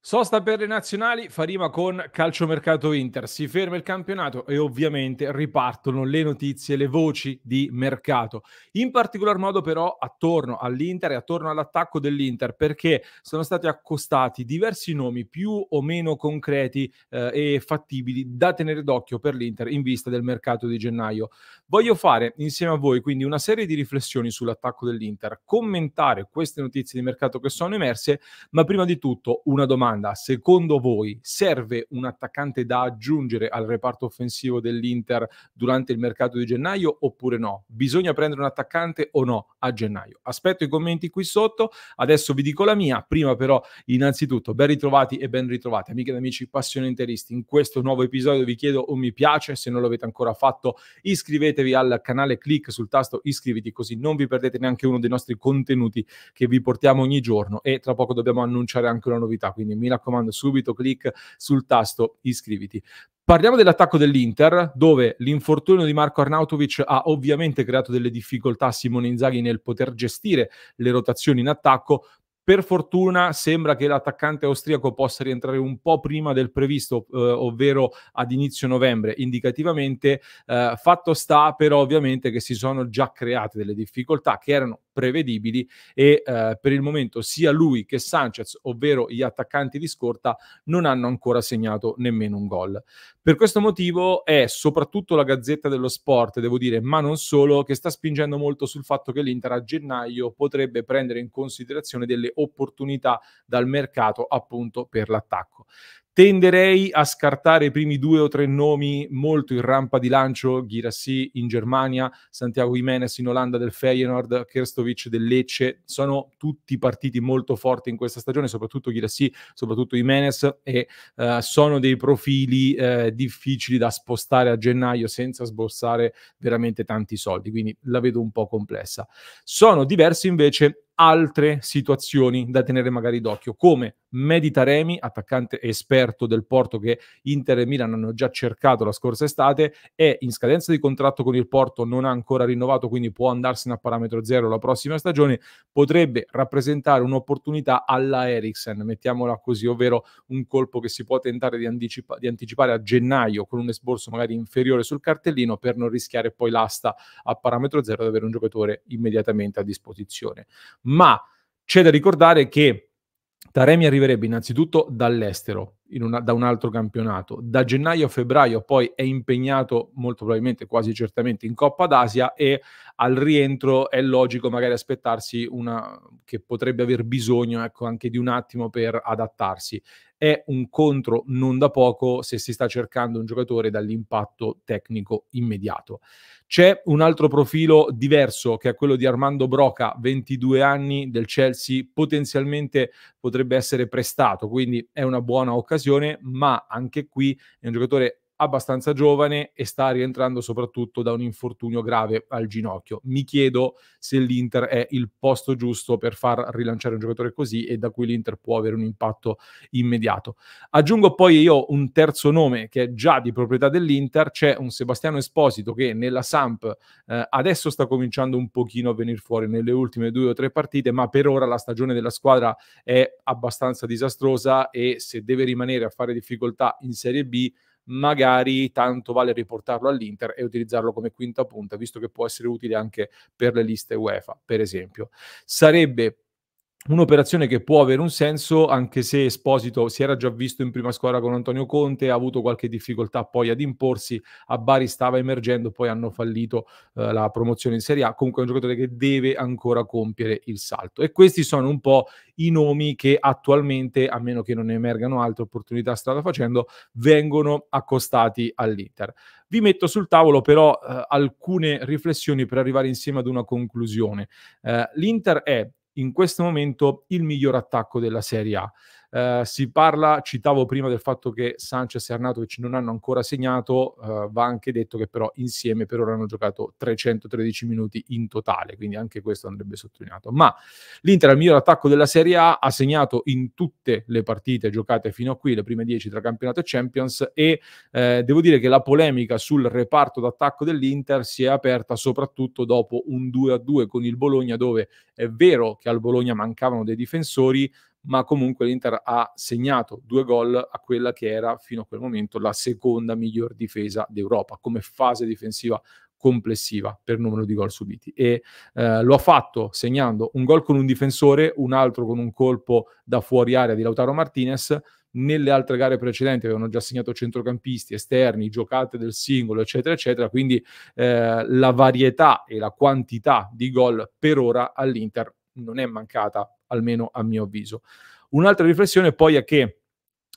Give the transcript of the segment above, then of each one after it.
Sosta per le nazionali, Farima con calciomercato Inter. Si ferma il campionato e ovviamente ripartono le notizie, le voci di mercato. In particolar modo però attorno all'Inter e attorno all'attacco dell'Inter perché sono stati accostati diversi nomi più o meno concreti eh, e fattibili da tenere d'occhio per l'Inter in vista del mercato di gennaio. Voglio fare insieme a voi quindi una serie di riflessioni sull'attacco dell'Inter, commentare queste notizie di mercato che sono emerse, ma prima di tutto una domanda domanda, secondo voi serve un attaccante da aggiungere al reparto offensivo dell'Inter durante il mercato di gennaio oppure no? Bisogna prendere un attaccante o no a gennaio? Aspetto i commenti qui sotto, adesso vi dico la mia, prima però innanzitutto ben ritrovati e ben ritrovati amiche ed amici passionenteristi, in questo nuovo episodio vi chiedo un mi piace, se non l'avete ancora fatto iscrivetevi al canale, clic sul tasto iscriviti così non vi perdete neanche uno dei nostri contenuti che vi portiamo ogni giorno e tra poco dobbiamo annunciare anche una novità, quindi mi raccomando, subito clic sul tasto iscriviti. Parliamo dell'attacco dell'Inter, dove l'infortunio di Marco Arnautovic ha ovviamente creato delle difficoltà a Simone Inzaghi nel poter gestire le rotazioni in attacco, per fortuna sembra che l'attaccante austriaco possa rientrare un po' prima del previsto, eh, ovvero ad inizio novembre, indicativamente. Eh, fatto sta però ovviamente che si sono già create delle difficoltà che erano prevedibili e eh, per il momento sia lui che Sanchez, ovvero gli attaccanti di scorta, non hanno ancora segnato nemmeno un gol. Per questo motivo è soprattutto la Gazzetta dello Sport, devo dire, ma non solo, che sta spingendo molto sul fatto che l'Inter a gennaio potrebbe prendere in considerazione delle opportunità dal mercato appunto per l'attacco. Tenderei a scartare i primi due o tre nomi molto in rampa di lancio, Girassi in Germania, Santiago Jimenez in Olanda del Feyenoord, Kerstovic del Lecce, sono tutti partiti molto forti in questa stagione, soprattutto Girassi, soprattutto Jimenez e uh, sono dei profili uh, difficili da spostare a gennaio senza sborsare veramente tanti soldi, quindi la vedo un po' complessa. Sono diversi invece altre situazioni da tenere magari d'occhio, come Meditaremi, attaccante esperto del Porto che Inter e Milan hanno già cercato la scorsa estate, è in scadenza di contratto con il Porto, non ha ancora rinnovato, quindi può andarsene a parametro zero la prossima stagione, potrebbe rappresentare un'opportunità alla Ericsson, mettiamola così, ovvero un colpo che si può tentare di, anticipa- di anticipare a gennaio con un esborso magari inferiore sul cartellino per non rischiare poi l'asta a parametro zero di avere un giocatore immediatamente a disposizione. Ma c'è da ricordare che Taremi arriverebbe innanzitutto dall'estero, una, da un altro campionato. Da gennaio a febbraio poi è impegnato molto probabilmente, quasi certamente, in Coppa d'Asia e al rientro è logico magari aspettarsi una che potrebbe aver bisogno ecco, anche di un attimo per adattarsi. È un contro non da poco se si sta cercando un giocatore dall'impatto tecnico immediato. C'è un altro profilo diverso che è quello di Armando Broca, 22 anni del Chelsea, potenzialmente potrebbe essere prestato, quindi è una buona occasione, ma anche qui è un giocatore abbastanza giovane e sta rientrando soprattutto da un infortunio grave al ginocchio. Mi chiedo se l'Inter è il posto giusto per far rilanciare un giocatore così e da cui l'Inter può avere un impatto immediato. Aggiungo poi io un terzo nome che è già di proprietà dell'Inter, c'è un Sebastiano Esposito che nella Samp eh, adesso sta cominciando un pochino a venire fuori nelle ultime due o tre partite, ma per ora la stagione della squadra è abbastanza disastrosa e se deve rimanere a fare difficoltà in Serie B magari tanto vale riportarlo all'Inter e utilizzarlo come quinta punta, visto che può essere utile anche per le liste UEFA, per esempio. Sarebbe un'operazione che può avere un senso anche se Esposito si era già visto in prima squadra con Antonio Conte, ha avuto qualche difficoltà poi ad imporsi, a Bari stava emergendo, poi hanno fallito eh, la promozione in Serie A, comunque è un giocatore che deve ancora compiere il salto e questi sono un po' i nomi che attualmente, a meno che non ne emergano altre opportunità strada facendo, vengono accostati all'Inter. Vi metto sul tavolo però eh, alcune riflessioni per arrivare insieme ad una conclusione. Eh, L'Inter è in questo momento il miglior attacco della Serie A. Eh, si parla, citavo prima del fatto che Sanchez e Arnatovic non hanno ancora segnato, eh, va anche detto che però insieme per ora hanno giocato 313 minuti in totale, quindi anche questo andrebbe sottolineato. Ma l'Inter è il miglior attacco della Serie A, ha segnato in tutte le partite giocate fino a qui, le prime 10 tra campionato e Champions e eh, devo dire che la polemica sul reparto d'attacco dell'Inter si è aperta soprattutto dopo un 2-2 con il Bologna dove è vero che al Bologna mancavano dei difensori, ma comunque l'Inter ha segnato due gol a quella che era fino a quel momento la seconda miglior difesa d'Europa come fase difensiva complessiva per numero di gol subiti e eh, lo ha fatto segnando un gol con un difensore, un altro con un colpo da fuori area di Lautaro Martinez. Nelle altre gare precedenti avevano già segnato centrocampisti, esterni, giocate del singolo, eccetera, eccetera. Quindi eh, la varietà e la quantità di gol per ora all'Inter non è mancata almeno a mio avviso. Un'altra riflessione poi è che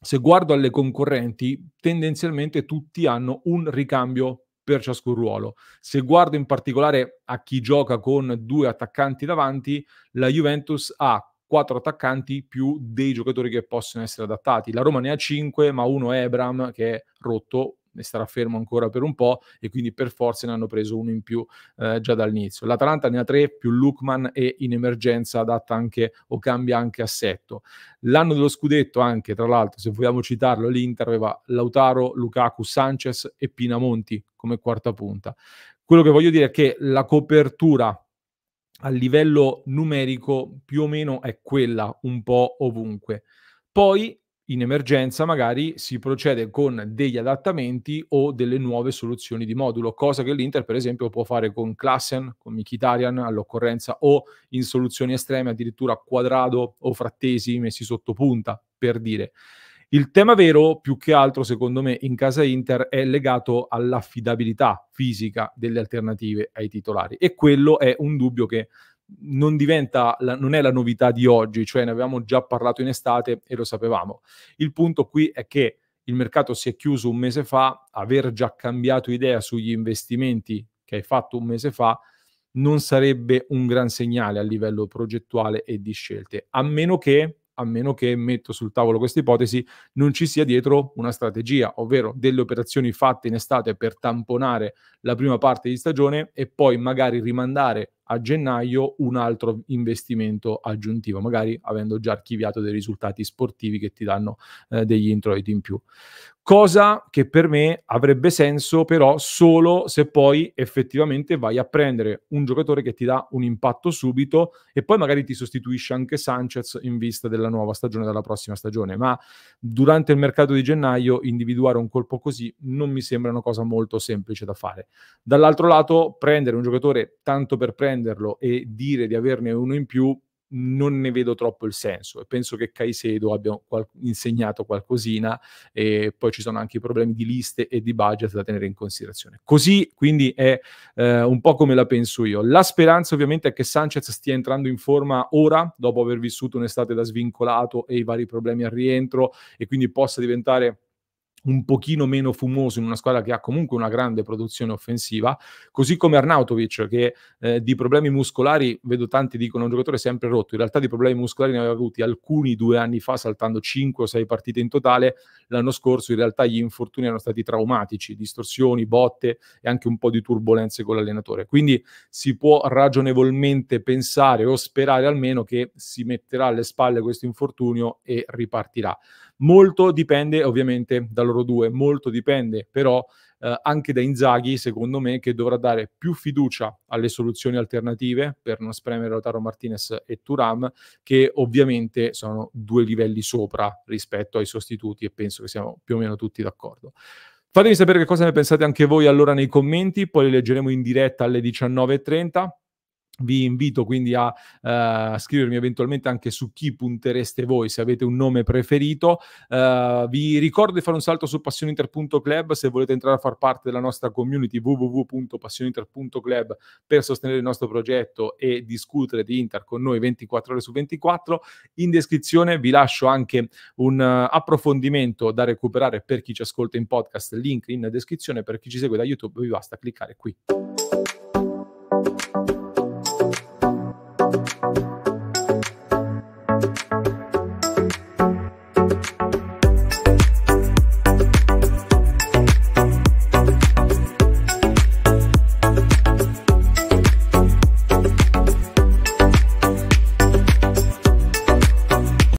se guardo alle concorrenti, tendenzialmente tutti hanno un ricambio per ciascun ruolo. Se guardo in particolare a chi gioca con due attaccanti davanti, la Juventus ha quattro attaccanti più dei giocatori che possono essere adattati. La Roma ne ha cinque, ma uno è Ebram che è rotto, ne starà fermo ancora per un po' e quindi per forza ne hanno preso uno in più eh, già dall'inizio. L'Atalanta ne ha tre più Lukman e in emergenza adatta anche o cambia anche assetto. L'anno dello scudetto anche, tra l'altro, se vogliamo citarlo, l'Inter aveva Lautaro, Lukaku, Sanchez e Pinamonti come quarta punta. Quello che voglio dire è che la copertura a livello numerico più o meno è quella un po' ovunque. Poi in emergenza magari si procede con degli adattamenti o delle nuove soluzioni di modulo, cosa che l'Inter per esempio può fare con Klassen, con Mkhitaryan all'occorrenza o in soluzioni estreme addirittura quadrado o frattesi messi sotto punta, per dire. Il tema vero, più che altro secondo me, in casa Inter è legato all'affidabilità fisica delle alternative ai titolari e quello è un dubbio che non, diventa la, non è la novità di oggi, cioè ne avevamo già parlato in estate e lo sapevamo. Il punto qui è che il mercato si è chiuso un mese fa, aver già cambiato idea sugli investimenti che hai fatto un mese fa non sarebbe un gran segnale a livello progettuale e di scelte, a meno che, a meno che metto sul tavolo questa ipotesi, non ci sia dietro una strategia, ovvero delle operazioni fatte in estate per tamponare la prima parte di stagione e poi magari rimandare a gennaio un altro investimento aggiuntivo, magari avendo già archiviato dei risultati sportivi che ti danno eh, degli introiti in più. Cosa che per me avrebbe senso però solo se poi effettivamente vai a prendere un giocatore che ti dà un impatto subito e poi magari ti sostituisce anche Sanchez in vista della nuova stagione, della prossima stagione. Ma durante il mercato di gennaio individuare un colpo così non mi sembra una cosa molto semplice da fare. Dall'altro lato prendere un giocatore tanto per prendere prenderlo e dire di averne uno in più non ne vedo troppo il senso e penso che Caicedo abbia qual- insegnato qualcosina e poi ci sono anche i problemi di liste e di budget da tenere in considerazione. Così quindi è eh, un po' come la penso io. La speranza ovviamente è che Sanchez stia entrando in forma ora, dopo aver vissuto un'estate da svincolato e i vari problemi al rientro e quindi possa diventare un pochino meno fumoso in una squadra che ha comunque una grande produzione offensiva, così come Arnautovic che eh, di problemi muscolari, vedo tanti dicono un giocatore sempre rotto, in realtà di problemi muscolari ne aveva avuti alcuni due anni fa saltando 5 o 6 partite in totale, l'anno scorso in realtà gli infortuni erano stati traumatici, distorsioni, botte e anche un po' di turbulenze con l'allenatore, quindi si può ragionevolmente pensare o sperare almeno che si metterà alle spalle questo infortunio e ripartirà. Molto dipende ovviamente da loro due, molto dipende però eh, anche da Inzaghi, secondo me, che dovrà dare più fiducia alle soluzioni alternative per non spremere Lautaro Martinez e Turam, che ovviamente sono due livelli sopra rispetto ai sostituti e penso che siamo più o meno tutti d'accordo. Fatemi sapere che cosa ne pensate anche voi allora nei commenti, poi li leggeremo in diretta alle 19.30. Vi invito quindi a uh, scrivermi eventualmente anche su chi puntereste voi, se avete un nome preferito. Uh, vi ricordo di fare un salto su passioniter.club se volete entrare a far parte della nostra community www.passioniter.club per sostenere il nostro progetto e discutere di Inter con noi 24 ore su 24. In descrizione vi lascio anche un eh, approfondimento da recuperare per chi ci ascolta in podcast, link in descrizione, per chi ci segue da YouTube vi basta cliccare qui.